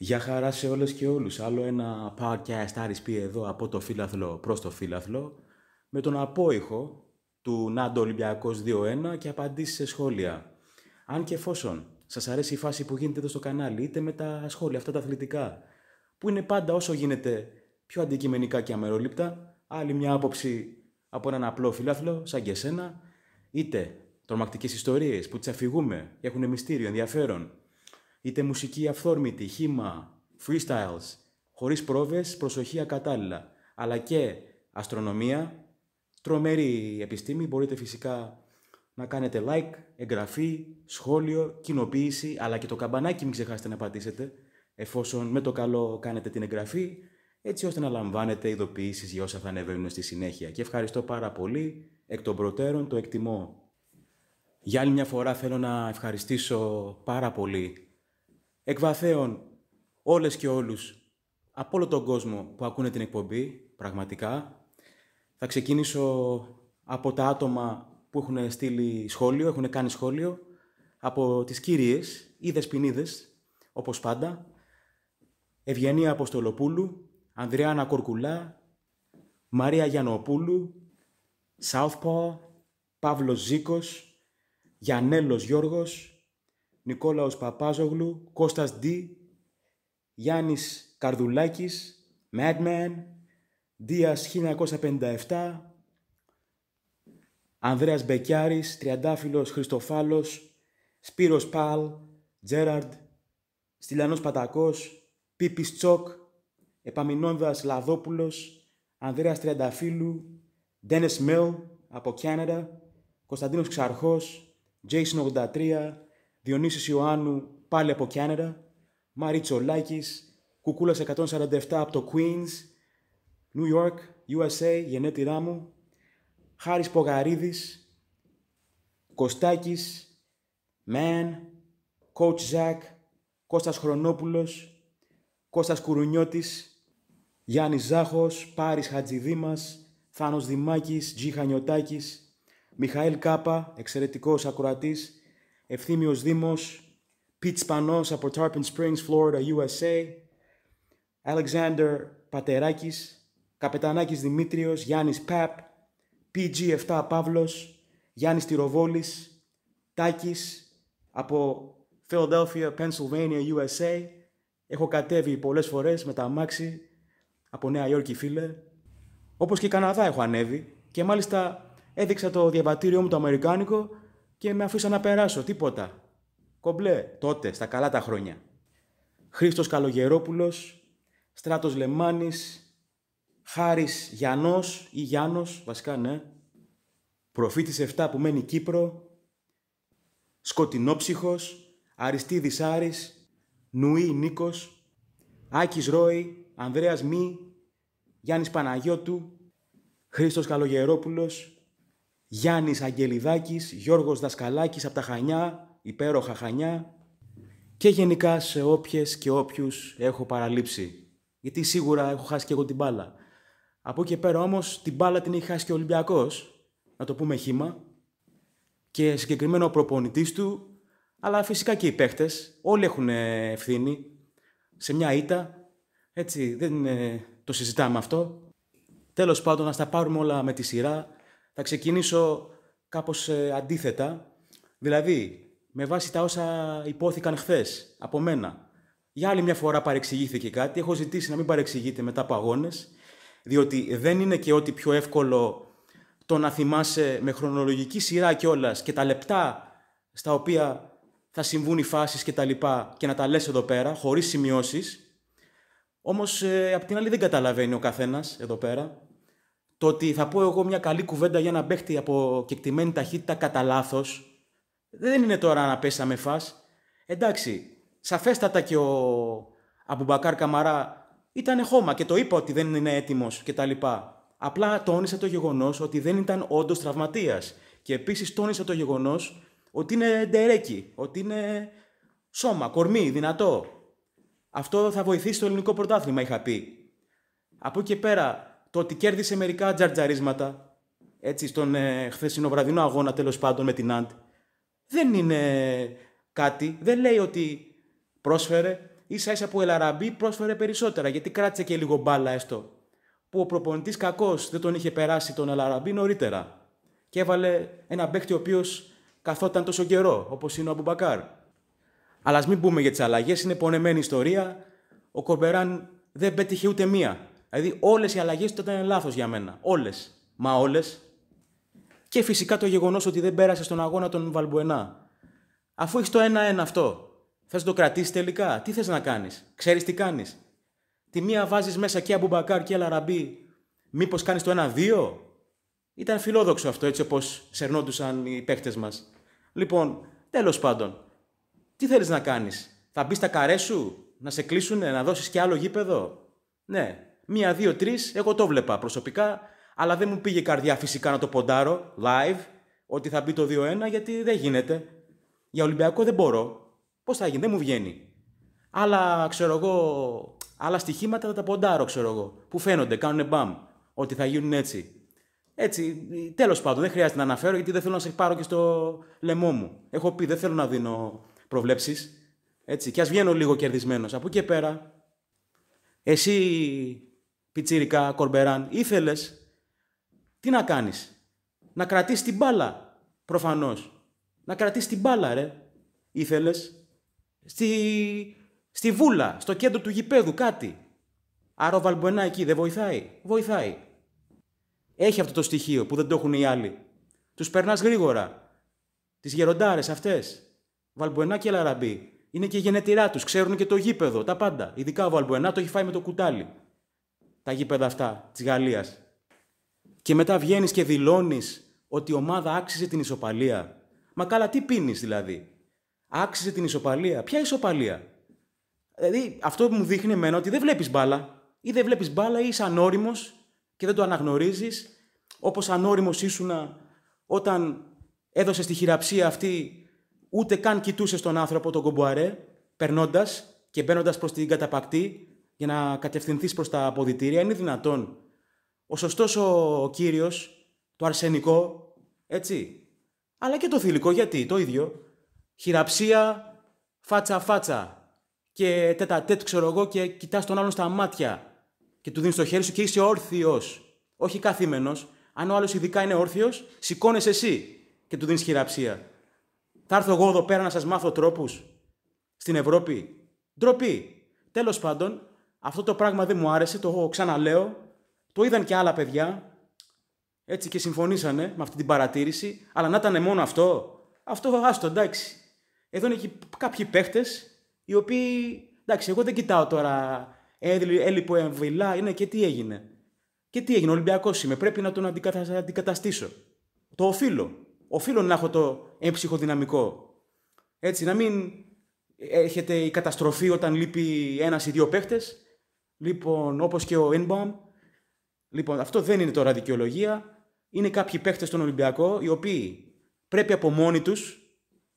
Γεια χαρά σε όλες και όλους. Άλλο ένα podcast RSP εδώ από το φύλαθλο προς το φύλαθλο με τον απόϊχο του Νάντο Ολυμπιακός 2-1 και απαντήσει σε σχόλια. Αν και εφόσον σας αρέσει η φάση που γίνεται εδώ στο κανάλι είτε με τα σχόλια αυτά τα αθλητικά που είναι πάντα όσο γίνεται πιο αντικειμενικά και αμερόληπτα άλλη μια άποψη από έναν απλό φιλάθλο σαν και εσένα είτε τρομακτικές ιστορίες που τις αφηγούμε και έχουν μυστήριο ενδιαφέρον είτε μουσική αυθόρμητη, χήμα, freestyles, χωρίς πρόβες, προσοχή ακατάλληλα, αλλά και αστρονομία, τρομερή επιστήμη, μπορείτε φυσικά να κάνετε like, εγγραφή, σχόλιο, κοινοποίηση, αλλά και το καμπανάκι μην ξεχάσετε να πατήσετε, εφόσον με το καλό κάνετε την εγγραφή, έτσι ώστε να λαμβάνετε ειδοποιήσεις για όσα θα ανεβαίνουν στη συνέχεια. Και ευχαριστώ πάρα πολύ, εκ των προτέρων το εκτιμώ. Για άλλη μια φορά θέλω να ευχαριστήσω πάρα πολύ εκβαθέων όλες και όλους από όλο τον κόσμο που ακούνε την εκπομπή, πραγματικά. Θα ξεκινήσω από τα άτομα που έχουν στείλει σχόλιο, έχουν κάνει σχόλιο, από τις κύριες ή δεσποινίδες, όπως πάντα, Ευγενία Αποστολοπούλου, Ανδριάνα Κορκουλά, Μαρία Γιανοπούλου, Southpaw, Παύλος Ζήκος, Γιανέλος Γιώργος, Νικόλαος Παπάζογλου, Κώστας Ντι, Γιάννης Καρδουλάκης, Madman, Δίας 1957, Ανδρέας Μπεκιάρης, Τριαντάφυλλος Χριστοφάλος, Σπύρος Παλ, Τζέραρντ, Στυλιανός Πατακός, Πίπης Τσόκ, Επαμεινώνδας Λαδόπουλος, Ανδρέας Τριανταφύλου, Ντένες Μέλ από Κάναδα, Κωνσταντίνος Ξαρχός, Jason 83, Διονύσης Ιωάννου πάλι από Κιάνερα, Μαριτσολάκη, Τσολάκης, Κουκούλας 147 από το Queens, New York, USA, γενέτειρά μου, Χάρης Πογαρίδης, Κωστάκης, Man, Coach Ζακ, Κώστας Χρονόπουλος, Κώστας Κουρουνιώτης, Γιάννης Ζάχος, Πάρης Χατζηδήμας, Θάνος Δημάκης, Τζι Μιχαήλ Κάπα, εξαιρετικός ακροατής, Ευθύμιος Δήμος, Pete Spanos από Tarpon Springs, Florida, USA, Alexander Πατεράκης, Καπετανάκης Δημήτριος, Γιάννης Παπ, PG7 Παύλος, Γιάννης Τυροβόλης, Τάκης από Philadelphia, Pennsylvania, USA. Έχω κατέβει πολλές φορές με τα αμάξι από Νέα Υόρκη φίλε. Όπως και η Καναδά έχω ανέβει και μάλιστα έδειξα το διαβατήριό μου το αμερικάνικο και με αφήσα να περάσω, τίποτα. Κομπλέ, τότε, στα καλά τα χρόνια. Χρήστος Καλογερόπουλος, Στράτος Λεμάνης, Χάρης Γιαννός ή Γιάννος, βασικά ναι, προφήτης 7 που μένει Κύπρο, Σκοτεινόψυχος, Αριστίδης Άρης, Νουή Νίκος, Άκης Ρόη, Ανδρέας Μη, Γιάννης Παναγιώτου, Χρήστος Καλογερόπουλος, Γιάννης Αγγελιδάκης, Γιώργος Δασκαλάκης από τα Χανιά, υπέροχα Χανιά και γενικά σε όποιες και όποιους έχω παραλείψει. Γιατί σίγουρα έχω χάσει και εγώ την μπάλα. Από εκεί πέρα όμως την μπάλα την έχει χάσει και ο Ολυμπιακός, να το πούμε χήμα, και συγκεκριμένο ο προπονητής του, αλλά φυσικά και οι παίχτες, όλοι έχουν ευθύνη σε μια ήττα, έτσι δεν ε, το συζητάμε αυτό. Τέλος πάντων, να τα πάρουμε όλα με τη σειρά θα ξεκινήσω κάπως ε, αντίθετα, δηλαδή με βάση τα όσα υπόθηκαν χθες από μένα. Για άλλη μια φορά παρεξηγήθηκε κάτι, έχω ζητήσει να μην παρεξηγείτε μετά από αγώνες, διότι δεν είναι και ό,τι πιο εύκολο το να θυμάσαι με χρονολογική σειρά κιόλας και τα λεπτά στα οποία θα συμβούν οι φάσεις και τα λοιπά και να τα λες εδώ πέρα, χωρίς σημειώσεις. Όμως, ε, απ' την άλλη δεν καταλαβαίνει ο καθένας εδώ πέρα το ότι θα πω εγώ μια καλή κουβέντα για να παίχτη από κεκτημένη ταχύτητα κατά λάθος, δεν είναι τώρα να πέσαμε να φά. Εντάξει, σαφέστατα και ο Αμπουμπακάρ Καμαρά ήταν χώμα και το είπα ότι δεν είναι έτοιμος κτλ. Απλά τόνισε το γεγονός ότι δεν ήταν όντως τραυματίας. Και επίσης τόνισε το γεγονός ότι είναι ντερέκι, ότι είναι σώμα, κορμί, δυνατό. Αυτό θα βοηθήσει το ελληνικό πρωτάθλημα, είχα πει. Από εκεί πέρα, το ότι κέρδισε μερικά τζαρτζαρίσματα έτσι, στον ε, χθεσινοβραδινό αγώνα τέλος πάντων με την Αντ. Δεν είναι κάτι, δεν λέει ότι πρόσφερε. σα ίσα που ο Ελαραμπή πρόσφερε περισσότερα γιατί κράτησε και λίγο μπάλα έστω. Που ο προπονητής κακός δεν τον είχε περάσει τον Ελαραμπή νωρίτερα. Και έβαλε ένα παίκτη ο οποίος καθόταν τόσο καιρό, όπως είναι ο Αμπουμπακάρ. Αλλά ας μην πούμε για τις αλλαγές, είναι πονεμένη ιστορία. Ο Κομπεράν δεν πέτυχε ούτε μία. Δηλαδή όλες οι αλλαγές του ήταν λάθος για μένα. Όλες. Μα όλες. Και φυσικά το γεγονός ότι δεν πέρασε στον αγώνα τον Βαλμπουενά. Αφού έχεις το 1-1 αυτό, θες το κρατήσεις τελικά. Τι θες να κάνεις. Ξέρεις τι κάνεις. Τη μία βάζεις μέσα και Αμπουμπακάρ και Αλαραμπή. Μήπως κάνεις το 1-2. Ήταν φιλόδοξο αυτό έτσι όπως σερνόντουσαν οι παίχτες μας. Λοιπόν, τέλος πάντων. Τι θέλεις να κάνεις. Θα μπεις στα καρέ σου, να σε κλείσουνε, να δώσεις και άλλο γήπεδο. Ναι, μία, δύο, τρεις. Εγώ το βλέπα προσωπικά, αλλά δεν μου πήγε η καρδιά φυσικά να το ποντάρω live ότι θα μπει το 2-1 γιατί δεν γίνεται. Για Ολυμπιακό δεν μπορώ. Πώς θα γίνει, δεν μου βγαίνει. Αλλά ξέρω εγώ, άλλα στοιχήματα θα τα ποντάρω, ξέρω εγώ. Που φαίνονται, κάνουν μπαμ. Ότι θα γίνουν έτσι. Έτσι, τέλος πάντων, δεν χρειάζεται να αναφέρω γιατί δεν θέλω να σε πάρω και στο λαιμό μου. Έχω πει, δεν θέλω να δίνω προβλέψεις. Έτσι, και ας βγαίνω λίγο κερδισμένος. Από εκεί πέρα, εσύ Πιτσίρικα, Κορμπεράν, ήθελες τι να κάνεις. Να κρατήσεις την μπάλα, προφανώς. Να κρατήσεις την μπάλα, ρε. Ήθελες. Στη... στη βούλα, στο κέντρο του γηπέδου, κάτι. Άρα ο Βαλμπονά εκεί δεν βοηθάει. Βοηθάει. Έχει αυτό το στοιχείο που δεν το έχουν οι άλλοι. Τους περνάς γρήγορα. Τις γεροντάρες αυτές. Βαλμπονά και Λαραμπή. Είναι και γενετηρά τους. Ξέρουν και το γήπεδο, τα πάντα. Ειδικά ο το έχει φάει με το κουτάλι τα γήπεδα αυτά της Γαλλίας. Και μετά βγαίνεις και δηλώνεις ότι η ομάδα άξιζε την ισοπαλία. Μα καλά τι πίνεις δηλαδή. Άξιζε την ισοπαλία. Ποια ισοπαλία. Δηλαδή αυτό που μου δείχνει εμένα ότι δεν βλέπεις μπάλα. Ή δεν βλέπεις μπάλα ή είσαι ανώριμος και δεν το αναγνωρίζεις. Όπως ανώριμος ήσουνα όταν έδωσε τη χειραψία αυτή ούτε καν κοιτούσε τον άνθρωπο τον Κομποαρέ περνώντας και μπαίνοντας προς την καταπακτή για να κατευθυνθείς προς τα αποδητήρια. Είναι δυνατόν. Ο σωστός ο κύριος, το αρσενικό, έτσι. Αλλά και το θηλυκό, γιατί το ίδιο. Χειραψία, φάτσα-φάτσα. Και τέτα τέτ, ξέρω εγώ, και κοιτάς τον άλλον στα μάτια. Και του δίνεις το χέρι σου και είσαι όρθιος. Όχι καθήμενος. Αν ο άλλος ειδικά είναι όρθιος, σηκώνεσαι εσύ και του δίνεις χειραψία. Θα έρθω εγώ εδώ πέρα να σας μάθω τρόπους στην Ευρώπη. Ντροπή. Τέλος πάντων, αυτό το πράγμα δεν μου άρεσε, το ξαναλέω. Το είδαν και άλλα παιδιά. Έτσι και συμφωνήσανε με αυτή την παρατήρηση. Αλλά να ήταν μόνο αυτό. Αυτό άστο, εντάξει. Εδώ είναι και κάποιοι παίχτες οι οποίοι. Εντάξει, εγώ δεν κοιτάω τώρα. Ε, έλειπε εμβυλά, είναι και τι έγινε. Και τι έγινε, Ολυμπιακός είμαι. Πρέπει να τον αντικαταστήσω. Το οφείλω. Οφείλω να έχω το έμψυχο Έτσι, να μην έρχεται η καταστροφή όταν λείπει ένας ή δύο παίχτες Λοιπόν, όπως και ο Ινμπομ, Λοιπόν, αυτό δεν είναι τώρα δικαιολογία. Είναι κάποιοι παίχτε στον Ολυμπιακό οι οποίοι πρέπει από μόνοι τους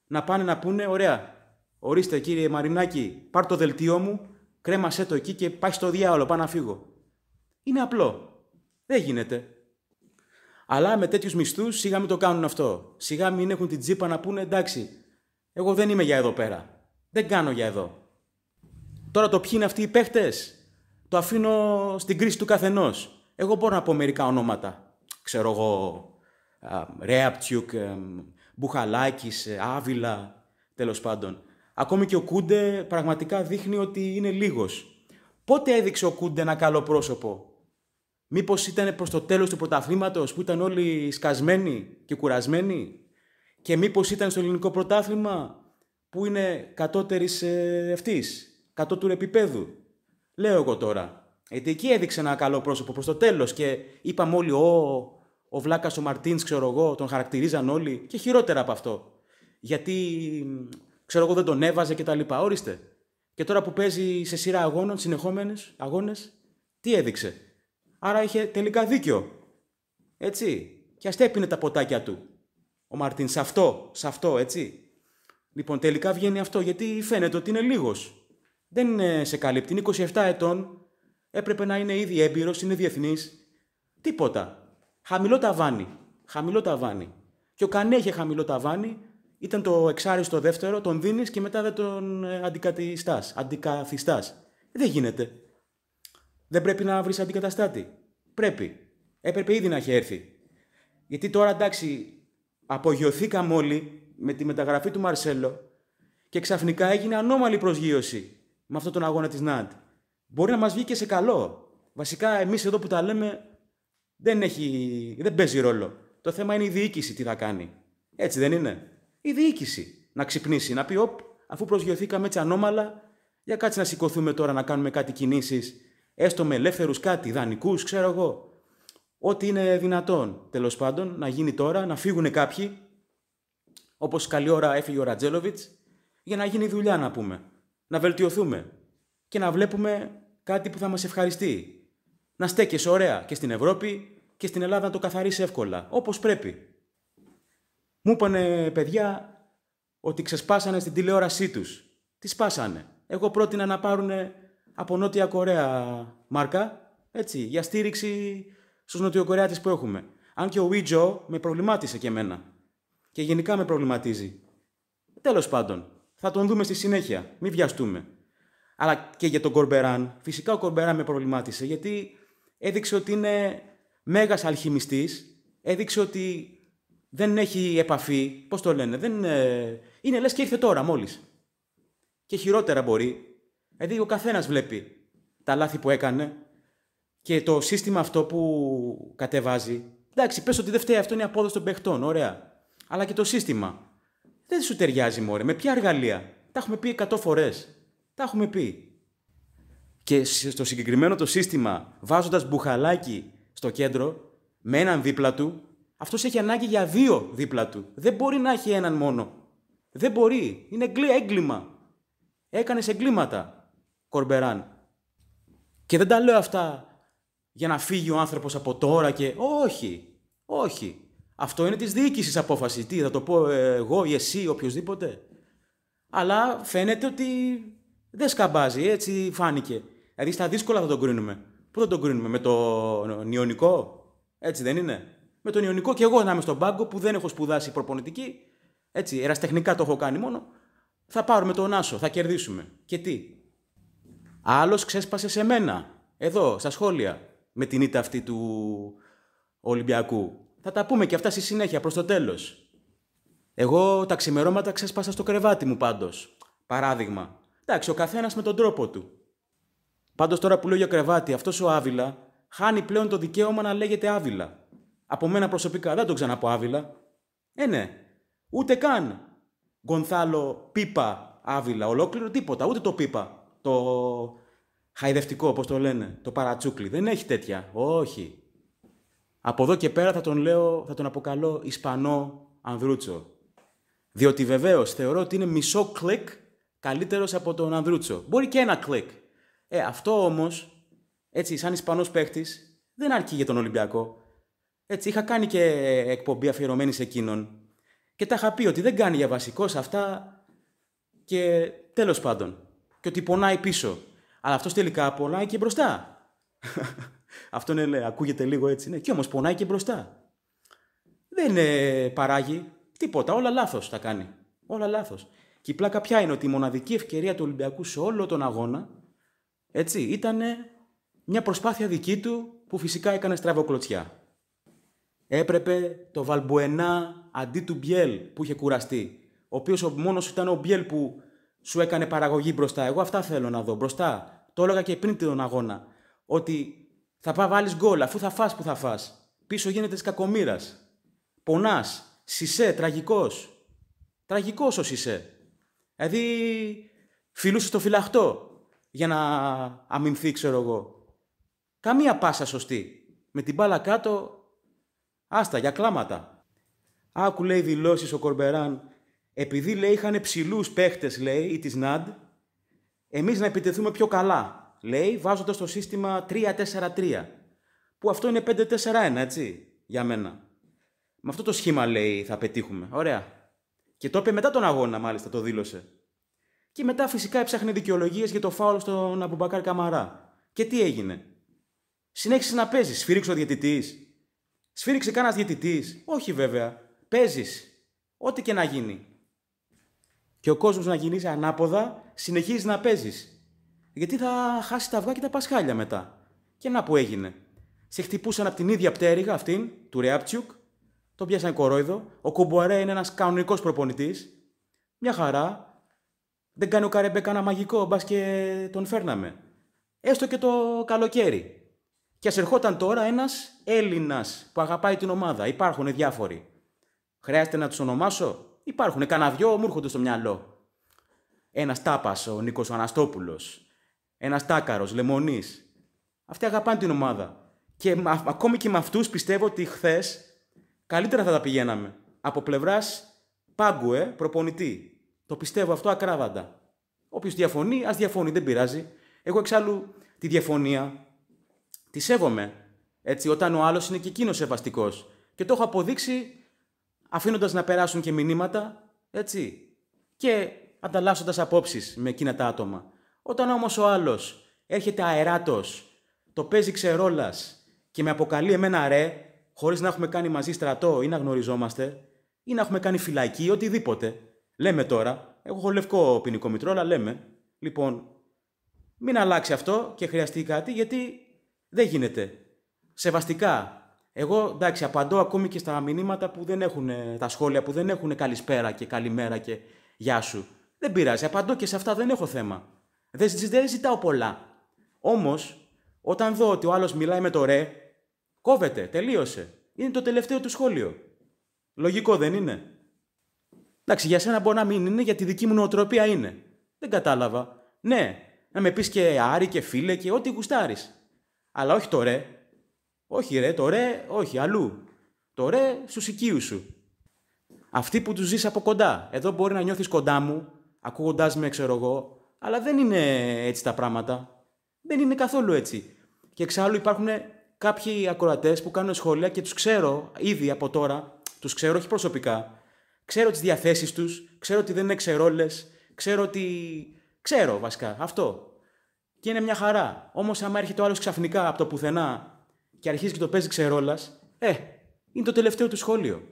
να πάνε να πούνε: Ωραία, ορίστε κύριε Μαρινάκη, πάρ το δελτίο μου, κρέμασέ το εκεί και πάει στο διάολο, πάω να φύγω. Είναι απλό. Δεν γίνεται. Αλλά με τέτοιους μισθούς σιγά μην το κάνουν αυτό. Σιγά μην έχουν την τσίπα να πούνε: Εντάξει, εγώ δεν είμαι για εδώ πέρα. Δεν κάνω για εδώ. Τώρα το ποιοι είναι αυτοί οι παίχτε το αφήνω στην κρίση του καθενός. Εγώ μπορώ να πω μερικά ονόματα. Ξέρω εγώ, Ρέαπτσιουκ, ε, Μπουχαλάκης, ε, Άβυλα, τέλος πάντων. Ακόμη και ο Κούντε πραγματικά δείχνει ότι είναι λίγος. Πότε έδειξε ο Κούντε ένα καλό πρόσωπο, Μήπως ήταν προς το τέλος του πρωταθλήματος που ήταν όλοι σκασμένοι και κουρασμένοι, και μήπως ήταν στο ελληνικό πρωτάθλημα που είναι κατώτερης αυτή, ε, κατώτερου επίπεδου. Λέω εγώ τώρα. Γιατί εκεί έδειξε ένα καλό πρόσωπο προς το τέλος και είπαμε όλοι, ο, ο Βλάκας ο Μαρτίν, ξέρω εγώ, τον χαρακτηρίζαν όλοι και χειρότερα από αυτό. Γιατί, ξέρω εγώ, δεν τον έβαζε και τα λοιπά». Ορίστε. Και τώρα που παίζει σε σειρά αγώνων, συνεχόμενες αγώνες, τι έδειξε. Άρα είχε τελικά δίκιο. Έτσι. Και ας έπινε τα ποτάκια του. Ο Μαρτίν, σε αυτό, σε αυτό, έτσι. Λοιπόν, τελικά βγαίνει αυτό γιατί φαίνεται ότι είναι λίγος δεν ε, σε καλύπτει. Είναι 27 ετών, έπρεπε να είναι ήδη έμπειρος, είναι διεθνής. Τίποτα. Χαμηλό ταβάνι. Χαμηλό ταβάνι. Και ο Κανέ είχε χαμηλό ταβάνι, ήταν το εξάριστο δεύτερο, τον δίνεις και μετά δεν τον ε, αντικαθιστάς. Αντικαθιστάς. Δεν γίνεται. Δεν πρέπει να βρεις αντικαταστάτη. Πρέπει. Έπρεπε ήδη να έχει έρθει. Γιατί τώρα εντάξει, απογειωθήκαμε όλοι με τη μεταγραφή του Μαρσέλο και ξαφνικά έγινε ανώμαλη προσγείωση με αυτόν τον αγώνα της ΝΑΤ. Μπορεί να μας βγει και σε καλό. Βασικά, εμείς εδώ που τα λέμε, δεν, έχει, δεν παίζει ρόλο. Το θέμα είναι η διοίκηση τι θα κάνει. Έτσι δεν είναι. Η διοίκηση να ξυπνήσει, να πει: Όπ, αφού προσγειωθήκαμε έτσι ανώμαλα, για κάτσε να σηκωθούμε τώρα να κάνουμε κάτι κινήσεις, έστω με ελεύθερους κάτι, δανεικούς, ξέρω εγώ. Ό,τι είναι δυνατόν τέλος πάντων να γίνει τώρα, να φύγουν κάποιοι, όπως καλή ώρα έφυγε ο Ρατζέλοβιτ, για να γίνει δουλειά να πούμε να βελτιωθούμε και να βλέπουμε κάτι που θα μας ευχαριστεί. Να στέκεσαι ωραία και στην Ευρώπη και στην Ελλάδα να το καθαρίσει εύκολα, όπως πρέπει. Μου είπανε παιδιά ότι ξεσπάσανε στην τηλεόρασή τους. Τι σπάσανε. Εγώ πρότεινα να πάρουν από Νότια Κορέα μάρκα, έτσι, για στήριξη στους νοτιοκορεάτες που έχουμε. Αν και ο Ouija με προβλημάτισε και εμένα. Και γενικά με προβληματίζει. Τέλος πάντων, θα τον δούμε στη συνέχεια. Μην βιαστούμε. Αλλά και για τον Κορμπεράν. Φυσικά ο Κορμπεράν με προβλημάτισε γιατί έδειξε ότι είναι μέγας αλχημιστής. Έδειξε ότι δεν έχει επαφή. Πώς το λένε, δεν ε, είναι. Είναι λες και ήρθε τώρα μόλις. Και χειρότερα μπορεί. Δηλαδή ο καθένας βλέπει τα λάθη που έκανε και το σύστημα αυτό που κατεβάζει. Εντάξει, πες ότι δεν φταίει, αυτό είναι απόδοση των παιχτών. Ωραία. Αλλά και το σύστημα. Δεν σου ταιριάζει, Μωρέ. Με ποια εργαλεία. Τα έχουμε πει 100 φορές. Τα έχουμε πει. Και στο συγκεκριμένο το σύστημα, βάζοντας μπουχαλάκι στο κέντρο, με έναν δίπλα του, αυτός έχει ανάγκη για δύο δίπλα του. Δεν μπορεί να έχει έναν μόνο. Δεν μπορεί. Είναι έγκλημα. Έκανες εγκλήματα, Κορμπεράν. Και δεν τα λέω αυτά για να φύγει ο άνθρωπος από τώρα και. Όχι. Όχι. Αυτό είναι της διοίκησης απόφασης. Τι, θα το πω ε, εγώ ή εσύ ή οποιοδήποτε. Αλλά φαίνεται ότι δεν σκαμπάζει, έτσι φάνηκε. Δηλαδή στα δύσκολα θα τον κρίνουμε. Πού θα τον κρίνουμε, με το Ιωνικό, έτσι δεν είναι. Με τον Ιωνικό και εγώ να είμαι στον πάγκο που δεν έχω σπουδάσει προπονητική, έτσι, εραστεχνικά το έχω κάνει μόνο. Θα πάρουμε τον Άσο, θα κερδίσουμε. Και τι. Άλλος ξέσπασε σε μένα, εδώ, στα σχόλια, με την ήττα αυτή του Ολυμπιακού. Θα τα πούμε και αυτά στη συνέχεια, προς το τέλος. Εγώ τα ξημερώματα ξέσπασα στο κρεβάτι μου πάντως. Παράδειγμα. Εντάξει, ο καθένας με τον τρόπο του. Πάντως τώρα που λέω για κρεβάτι, αυτός ο Άβυλα χάνει πλέον το δικαίωμα να λέγεται Άβυλα. Από μένα προσωπικά δεν τον ξαναπώ Άβυλα. Ε, ναι. Ούτε καν. Γκονθάλο, πίπα, Άβυλα, ολόκληρο τίποτα. Ούτε το πίπα. Το χαϊδευτικό, όπως το λένε. Το παρατσούκλι. Δεν έχει τέτοια. Όχι. Από εδώ και πέρα θα τον λέω, θα τον αποκαλώ Ισπανό Ανδρούτσο. Διότι βεβαίως θεωρώ ότι είναι μισό κλικ καλύτερος από τον Ανδρούτσο. Μπορεί και ένα κλικ. Ε, αυτό όμως, έτσι, σαν Ισπανός παίχτης, δεν αρκεί για τον Ολυμπιακό. Έτσι, είχα κάνει και εκπομπή αφιερωμένη σε εκείνον. Και τα είχα πει ότι δεν κάνει για βασικό αυτά και τέλος πάντων. Και ότι πονάει πίσω. Αλλά αυτός τελικά πονάει και μπροστά. Αυτό είναι, λέει, ακούγεται λίγο έτσι. Ναι. Και όμως πονάει και μπροστά. Δεν είναι παράγει τίποτα. Όλα λάθος τα κάνει. Όλα λάθος. Και η πλάκα πια είναι ότι η μοναδική ευκαιρία του Ολυμπιακού σε όλο τον αγώνα έτσι, ήταν μια προσπάθεια δική του που φυσικά έκανε στραβοκλωτσιά. Έπρεπε το Βαλμπουενά αντί του Μπιέλ που είχε κουραστεί, ο οποίος μόνος ήταν ο Μπιέλ που σου έκανε παραγωγή μπροστά. Εγώ αυτά θέλω να δω μπροστά. Το έλεγα και πριν τον αγώνα. Ότι θα πάει βάλεις γκολ, αφού θα φας που θα φας. Πίσω γίνεται της κακομήρα. Πονάς. Σισε, τραγικός. Τραγικός ο Σισε. Δηλαδή, φιλούσε το φυλαχτό για να αμυνθεί, ξέρω εγώ. Καμία πάσα σωστή. Με την μπάλα κάτω, άστα για κλάματα. Άκου λέει δηλώσεις ο Κορμπεράν, επειδή λέει είχαν ψηλούς παίχτες, λέει, ή της ΝΑΝΤ, εμείς να επιτεθούμε πιο καλά λέει, βάζοντας το σύστημα 3-4-3, που αυτό είναι 5-4-1, έτσι, για μένα. Με αυτό το σχήμα, λέει, θα πετύχουμε. Ωραία. Και το είπε μετά τον αγώνα, μάλιστα, το δήλωσε. Και μετά φυσικά έψαχνε δικαιολογίες για το φάουλ στον Αμπουμπακάρ Καμαρά. Και τι έγινε. Συνέχισε να παίζεις. Σφύριξε ο διαιτητής. Σφύριξε κανένας διαιτητής. Όχι βέβαια. Παίζεις. Ό,τι και να γίνει. Και ο κόσμος να γίνει ανάποδα, συνεχίζεις να παίζεις γιατί θα χάσει τα αυγά και τα πασχάλια μετά. Και να που έγινε. Σε χτυπούσαν από την ίδια πτέρυγα αυτήν, του Ρεάπτσιουκ, τον πιάσαν κορόιδο. Ο Κουμπουαρέ είναι ένας κανονικός προπονητής. Μια χαρά. Δεν κάνει ο Καρεμπέ κανένα μαγικό, μπας και τον φέρναμε. Έστω και το καλοκαίρι. Και ας ερχόταν τώρα ένας Έλληνας που αγαπάει την ομάδα. Υπάρχουν διάφοροι. Χρειάζεται να τους ονομάσω. Υπάρχουν κανένα δυο, μου έρχονται στο μυαλό. Ένας τάπας, ο Νίκος Αναστόπουλος ένας τάκαρος, λεμονής. Αυτοί αγαπάνε την ομάδα. Και ακόμη και με αυτούς πιστεύω ότι χθες καλύτερα θα τα πηγαίναμε. Από πλευράς πάγκου, ε, προπονητή. Το πιστεύω αυτό ακράβαντα. Όποιος διαφωνεί, ας διαφωνεί, δεν πειράζει. Εγώ εξάλλου τη διαφωνία τη σέβομαι. Έτσι, όταν ο άλλος είναι και εκείνος σεβαστικός. Και το έχω αποδείξει αφήνοντας να περάσουν και μηνύματα, έτσι. Και ανταλλάσσοντας απόψεις με εκείνα τα άτομα. Όταν όμως ο άλλος έρχεται αεράτος, το παίζει ξερόλας και με αποκαλεί εμένα ρε, χωρίς να έχουμε κάνει μαζί στρατό ή να γνωριζόμαστε, ή να έχουμε κάνει φυλακή ή οτιδήποτε. Λέμε τώρα, εγώ έχω λευκό ποινικό μητρό, αλλά λέμε. Λοιπόν, μην αλλάξει αυτό και χρειαστεί κάτι γιατί δεν γίνεται. Σεβαστικά. Εγώ εντάξει, απαντώ ακόμη και στα μηνύματα που δεν έχουν, ε, τα σχόλια που δεν έχουν καλησπέρα και καλημέρα και γεια σου. Δεν πειράζει, απαντώ και σε αυτά δεν έχω θέμα. Δεν, δεν ζητάω πολλά. Όμως, όταν δω ότι ο άλλος μιλάει με το ρε, κόβεται, τελείωσε. Είναι το τελευταίο του σχόλιο. Λογικό δεν είναι. Εντάξει, για σένα μπορεί να μην είναι, γιατί δική μου νοοτροπία είναι. Δεν κατάλαβα. Ναι, να με πεις και άρη και φίλε και ό,τι γουστάρεις. Αλλά όχι το ρε. Όχι ρε, το ρε, όχι αλλού. Το ρε στους οικείους σου. Αυτοί που τους ζεις από κοντά. Εδώ μπορεί να νιώθεις κοντά μου, ακούγοντάς με, ξέρω εγώ, αλλά δεν είναι έτσι τα πράγματα. Δεν είναι καθόλου έτσι. Και εξάλλου υπάρχουν κάποιοι ακροατές που κάνουν σχόλια και τους ξέρω ήδη από τώρα, τους ξέρω όχι προσωπικά. Ξέρω τις διαθέσεις τους, ξέρω ότι δεν είναι ξερόλες, ξέρω ότι. Ξέρω βασικά αυτό. Και είναι μια χαρά. Όμως, άμα έρχεται ο άλλος ξαφνικά από το πουθενά και αρχίζει και το παίζει ξερόλας, ε, είναι το τελευταίο του σχόλιο.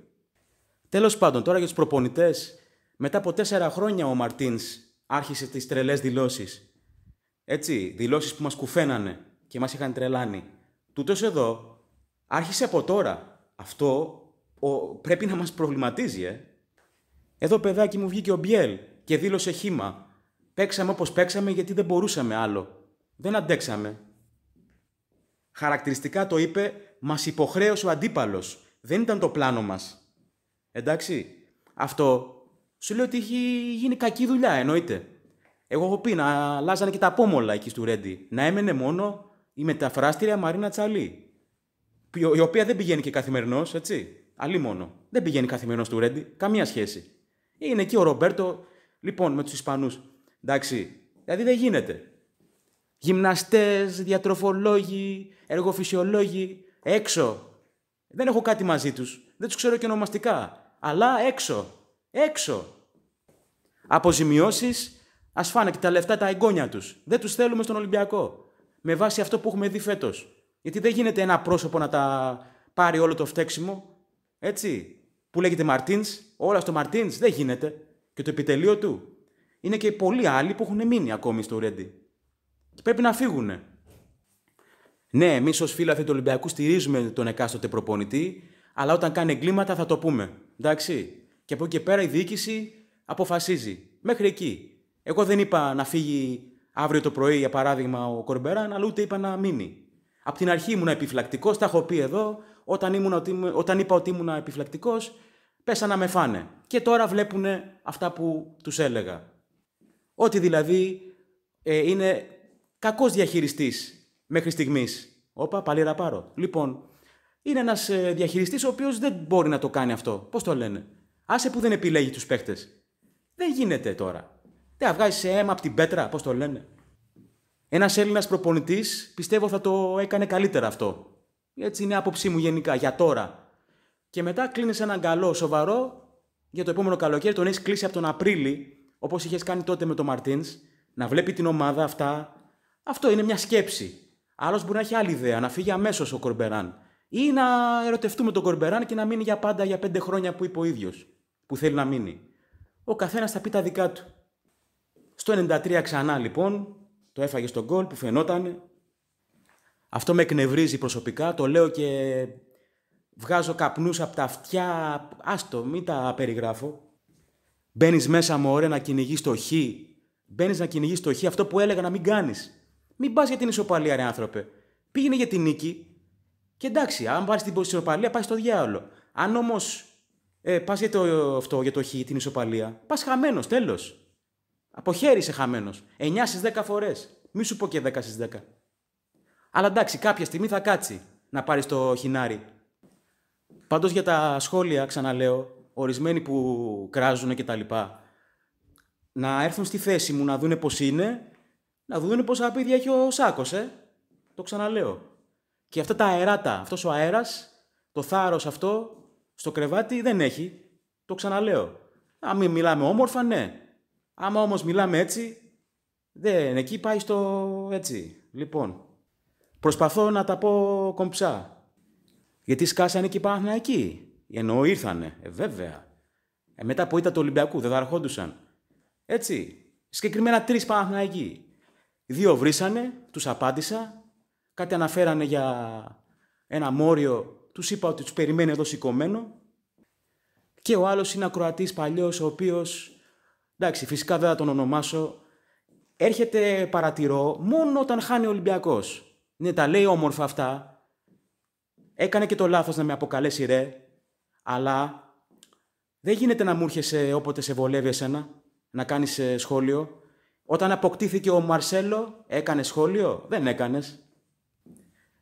Τέλος πάντων, τώρα για τους προπονητές, μετά από τέσσερα χρόνια ο Μαρτίν άρχισε τις τρελές δηλώσεις. Έτσι, δηλώσεις που μας κουφαίνανε και μας είχαν τρελάνει. Τούτος εδώ άρχισε από τώρα. Αυτό ο, πρέπει να μας προβληματίζει, ε. Εδώ παιδάκι μου βγήκε ο Μπιέλ και δήλωσε χήμα. Παίξαμε όπως παίξαμε γιατί δεν μπορούσαμε άλλο. Δεν αντέξαμε. Χαρακτηριστικά το είπε, μας υποχρέωσε ο αντίπαλος. Δεν ήταν το πλάνο μας. Εντάξει, αυτό σου λέει ότι έχει γίνει κακή δουλειά, εννοείται. Εγώ έχω πει να αλλάζανε και τα πόμολα εκεί στο Ρέντι. Να έμενε μόνο η μεταφράστρια Μαρίνα Τσαλή. Η οποία δεν πηγαίνει και καθημερινό, έτσι. Αλλή μόνο. Δεν πηγαίνει καθημερινό του Ρέντι. Καμία σχέση. Είναι εκεί ο Ρομπέρτο, λοιπόν, με τους Ισπανούς. Εντάξει. Δηλαδή δεν γίνεται. Γυμναστές, διατροφολόγοι, εργοφυσιολόγοι, έξω. Δεν έχω κάτι μαζί τους. Δεν τους ξέρω και ονομαστικά. Αλλά έξω. Έξω. Αποζημιώσεις, ας φάνε τα λεφτά τα εγγόνια τους. Δεν τους θέλουμε στον Ολυμπιακό. Με βάση αυτό που έχουμε δει φέτος. Γιατί δεν γίνεται ένα πρόσωπο να τα πάρει όλο το φταίξιμο. Έτσι. Που λέγεται Μαρτίν, όλα στο Μαρτίν δεν γίνεται. Και το επιτελείο του. Είναι και πολλοί άλλοι που έχουν μείνει ακόμη στο Ρέντι. Και πρέπει να φύγουν. Ναι, εμείς ως το του Ολυμπιακού στηρίζουμε τον εκάστοτε προπονητή, αλλά όταν κάνει εγκλήματα θα το πούμε. Εντάξει. Και από εκεί και πέρα η διοίκηση αποφασίζει. Μέχρι εκεί. Εγώ δεν είπα να φύγει αύριο το πρωί, για παράδειγμα, ο Κορμπεράν, αλλά ούτε είπα να μείνει. Απ' την αρχή ήμουν επιφυλακτικός, τα έχω πει εδώ. Όταν, ήμουν, όταν είπα ότι ήμουν επιφυλακτικός, πέσανε να με φάνε. Και τώρα βλέπουν αυτά που τους έλεγα. Ότι δηλαδή ε, είναι κακός διαχειριστής μέχρι στιγμής. Όπα, πάλι ραπάρω. Λοιπόν, είναι ένας ε, διαχειριστής ο οποίος δεν μπορεί να το κάνει αυτό. Πώς το λένε. Άσε που δεν επιλέγει τους παίχτες. Δεν γίνεται τώρα. Δεν βγάζεις αίμα από την πέτρα, πώς το λένε. Ένας Έλληνας προπονητής πιστεύω θα το έκανε καλύτερα αυτό. Έτσι είναι η άποψή μου γενικά για τώρα. Και μετά κλείνεις έναν καλό, σοβαρό για το επόμενο καλοκαίρι. Τον έχεις κλείσει από τον Απρίλη, όπως είχες κάνει τότε με τον Μαρτίν, να βλέπει την ομάδα αυτά. Αυτό είναι μια σκέψη. Άλλος μπορεί να έχει άλλη ιδέα, να φύγει αμέσως ο Κορμπεράν. Ή να ερωτευτούμε τον Κορμπεράν και να μείνει για πάντα για πέντε χρόνια που είπε ο ίδιος που θέλει να μείνει. Ο καθένας θα πει τα δικά του. Στο 93 ξανά λοιπόν, το έφαγε στον γκολ που φαινόταν. Αυτό με εκνευρίζει προσωπικά, το λέω και βγάζω καπνούς από τα αυτιά, άστο, μην τα περιγράφω. Μπαίνεις μέσα μου, ωραία, να κυνηγείς το χ. Μπαίνεις να κυνηγείς το χ, αυτό που έλεγα να μην κάνεις. Μην πας για την ισοπαλία, ρε άνθρωπε. Πήγαινε για την νίκη. Και εντάξει, αν πάρεις την ισοπαλία, πάει στο διάολο. Αν όμως ε, πας για, το, αυτό, για το χ, την ισοπαλία. Πας χαμένος, τέλος. Από χέρι είσαι χαμένος. 9 στι 10 φορές. Μη σου πω και 10 στι 10. Αλλά εντάξει, κάποια στιγμή θα κάτσει να πάρεις το χινάρι. Πάντως για τα σχόλια, ξαναλέω, ορισμένοι που κράζουν και τα λοιπά, να έρθουν στη θέση μου να δούνε πώς είναι, να δούνε πόσα απίδια έχει ο Σάκος, ε. Το ξαναλέω. Και αυτά τα αεράτα, αυτός ο αέρας, το θάρρος αυτό, στο κρεβάτι δεν έχει. Το ξαναλέω. Αν μιλάμε όμορφα, ναι. Άμα όμως μιλάμε έτσι, δεν, εκεί πάει στο έτσι. Λοιπόν, προσπαθώ να τα πω κομψά. Γιατί σκάσανε και οι εκεί, Ενώ ήρθανε, ε, βέβαια. Ε, μετά από ήταν το Ολυμπιακού, δεν θα αρχόντουσαν. Έτσι, συγκεκριμένα τρεις εκεί. Δύο βρήσανε, τους απάντησα. Κάτι αναφέρανε για ένα μόριο τους είπα ότι τους περιμένει εδώ σηκωμένο. Και ο άλλος είναι ακροατής παλιός, ο οποίος. Εντάξει, φυσικά δεν θα τον ονομάσω. Έρχεται παρατηρώ μόνο όταν χάνει ο Ολυμπιακός. Ναι, τα λέει όμορφα αυτά. Έκανε και το λάθος να με αποκαλέσει ρε. Αλλά δεν γίνεται να μου έρχεσαι όποτε σε βολεύει εσένα να κάνεις ε, σχόλιο. Όταν αποκτήθηκε ο Μαρσέλο, έκανε σχόλιο. Δεν έκανες.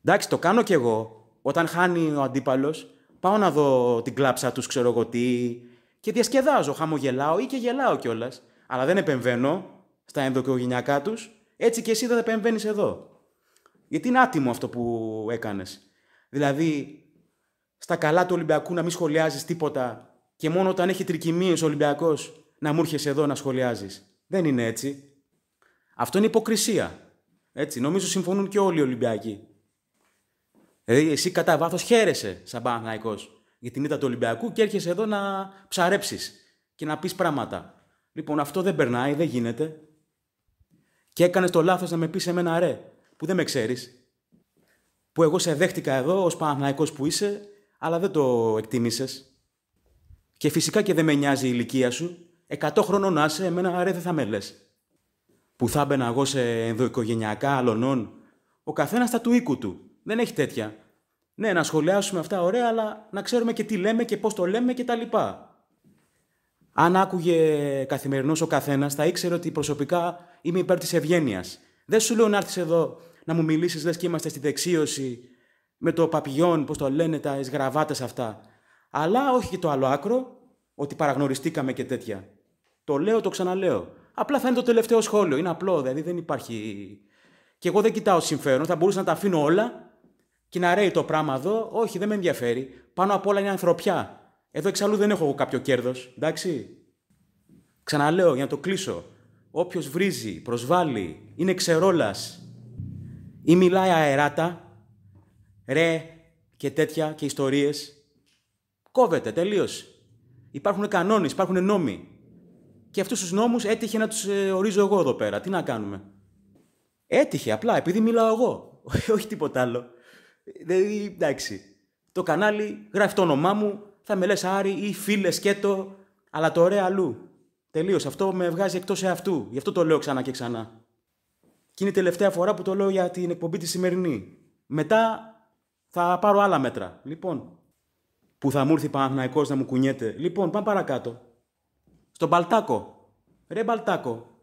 Εντάξει, το κάνω κι εγώ. Όταν χάνει ο αντίπαλος, πάω να δω την κλάψα τους, ξέρω εγώ τι. Και διασκεδάζω, χαμογελάω ή και γελάω κιόλας. Αλλά δεν επεμβαίνω στα ενδοκογενειακά τους, έτσι κι εσύ δεν επεμβαίνεις εδώ. Γιατί είναι άτιμο αυτό που έκανες. Δηλαδή, στα καλά του Ολυμπιακού να μην σχολιάζεις τίποτα και μόνο όταν έχει τρικυμίες ο Ολυμπιακός να μου έρχεσαι εδώ να σχολιάζεις. Δεν είναι έτσι. Αυτό είναι υποκρισία. Έτσι, νομίζω συμφωνούν και όλοι οι Ολυμπιακοί. Δηλαδή, εσύ κατά βάθος χαίρεσαι σαν Παναθναϊκό για την ήττα του Ολυμπιακού και έρχεσαι εδώ να ψαρέψεις και να πεις πράγματα. Λοιπόν, αυτό δεν περνάει, δεν γίνεται. Και έκανες το λάθος να με πεις εμένα ρε, που δεν με ξέρεις. Που εγώ σε δέχτηκα εδώ ως Παναθναϊκό που είσαι, αλλά δεν το εκτίμησες. Και φυσικά και δεν με νοιάζει η ηλικία σου. Εκατό χρόνων να είσαι, εμένα ρε δεν θα με λες. Που θα έμπαινα εγώ σε ενδοοικογενειακά αλωνών, ο καθένας τα του οίκου του. Δεν έχει τέτοια. Ναι, να σχολιάσουμε αυτά ωραία, αλλά να ξέρουμε και τι λέμε και πώς το λέμε και τα λοιπά. Αν άκουγε καθημερινός ο καθένας, θα ήξερε ότι προσωπικά είμαι υπέρ της ευγένειας. Δεν σου λέω να έρθεις εδώ να μου μιλήσεις, λες και είμαστε στη δεξίωση με το παπιόν, πώς το λένε, τα γραβάτε αυτά. Αλλά όχι και το άλλο άκρο, ότι παραγνωριστήκαμε και τέτοια. Το λέω, το ξαναλέω. Απλά θα είναι το τελευταίο σχόλιο. Είναι απλό, δηλαδή δεν υπάρχει. Και εγώ δεν κοιτάω συμφέρον, θα μπορούσα να τα αφήνω όλα και να ρέει το πράγμα εδώ, όχι, δεν με ενδιαφέρει. Πάνω απ' όλα είναι ανθρωπιά. Εδώ εξαλλού δεν έχω εγώ κάποιο κέρδος, εντάξει. Ξαναλέω για να το κλείσω. Όποιος βρίζει, προσβάλλει, είναι ξερόλας ή μιλάει αεράτα, ρε και τέτοια και ιστορίες. Κόβεται, τελείως. Υπάρχουν κανόνες, υπάρχουν νόμοι. Και αυτούς τους νόμους έτυχε να τους ε, ορίζω εγώ εδώ πέρα. Τι να κάνουμε. Έτυχε απλά επειδή μιλάω εγώ. Όχι τίποτα άλλο. Δηλαδή, εντάξει. Το κανάλι γράφει το όνομά μου, θα με λες Άρη ή φίλες σκέτο, αλλά το ωραίο αλλού. Τελείως. Αυτό με βγάζει εκτός εαυτού. Γι' αυτό το λέω ξανά και ξανά. Και είναι η φιλε το, αλλα το ωραιο αλλου Τελείω, αυτο με βγαζει εκτος εαυτου φορά που το λέω για την εκπομπή τη σημερινή. Μετά θα πάρω άλλα μέτρα. Λοιπόν, που θα μου έρθει Παναθηναϊκός να μου κουνιέται. Λοιπόν, πάμε παρακάτω. Στον Μπαλτάκο. Ρε Μπαλτάκο,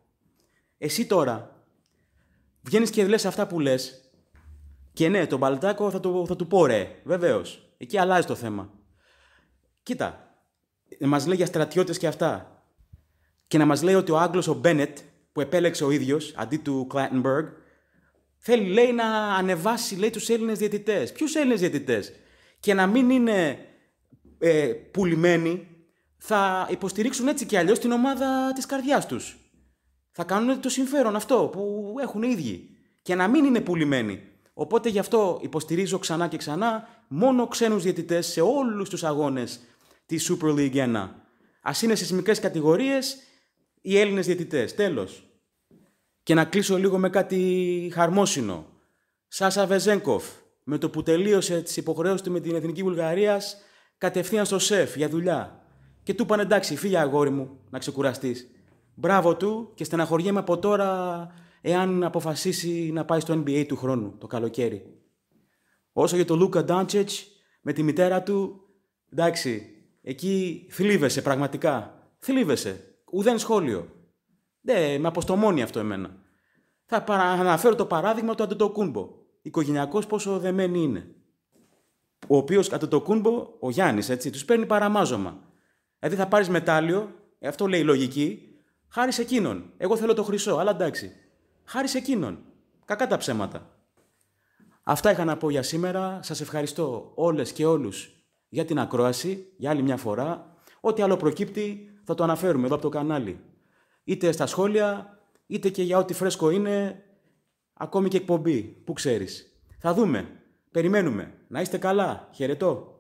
εσύ τώρα βγαίνεις και λες αυτά που λες, και ναι, τον Παλτάκο θα του, θα του πω ρε, βεβαίως. Εκεί αλλάζει το θέμα. Κοίτα, μας λέει για στρατιώτες και αυτά. Και να μας λέει ότι ο Άγγλος ο Μπένετ, που επέλεξε ο ίδιος αντί του Κλάτενμπεργκ, θέλει λέει να ανεβάσει λέει, τους Έλληνες διαιτητές. Ποιους Έλληνες διαιτητές. Και να μην είναι ε, πουλημένοι, θα υποστηρίξουν έτσι και αλλιώς την ομάδα της καρδιάς τους. Θα κάνουν το συμφέρον αυτό που έχουν οι ίδιοι. Και να μην είναι πουλημένοι. Οπότε γι' αυτό υποστηρίζω ξανά και ξανά μόνο ξένους διαιτητές σε όλους τους αγώνες της Super League 1. Ας είναι στις μικρές κατηγορίες οι Έλληνες διαιτητές. Τέλος. Και να κλείσω λίγο με κάτι χαρμόσυνο. Σάσα Βεζέγκοφ, με το που τελείωσε τις υποχρεώσεις του με την Εθνική Βουλγαρίας, κατευθείαν στο σεφ για δουλειά. Και του είπαν εντάξει, φύγε αγόρι μου να ξεκουραστείς. Μπράβο του και στεναχωριέμαι από τώρα εάν αποφασίσει να πάει στο NBA του χρόνου το καλοκαίρι. Όσο για τον Λούκα Ντάντσετ με τη μητέρα του, εντάξει, εκεί θλίβεσαι πραγματικά. Θλίβεσαι. Ουδέν σχόλιο. Ναι, με αποστομώνει αυτό εμένα. Θα αναφέρω το παράδειγμα του Ο Οικογενειακός πόσο δεμένοι είναι. Ο οποίος κούμπο ο Γιάννης, έτσι, τους παίρνει παραμάζωμα. Δηλαδή θα πάρεις μετάλλιο, αυτό λέει η λογική, χάρη σε εκείνον. Εγώ θέλω το χρυσό, αλλά εντάξει χάρη σε εκείνον. Κακά τα ψέματα. Αυτά είχα να πω για σήμερα. Σας ευχαριστώ όλες και όλους για την ακρόαση, για άλλη μια φορά. Ό,τι άλλο προκύπτει θα το αναφέρουμε εδώ από το κανάλι. Είτε στα σχόλια, είτε και για ό,τι φρέσκο είναι, ακόμη και εκπομπή, που ξέρεις. Θα δούμε. Περιμένουμε. Να είστε καλά. Χαιρετώ.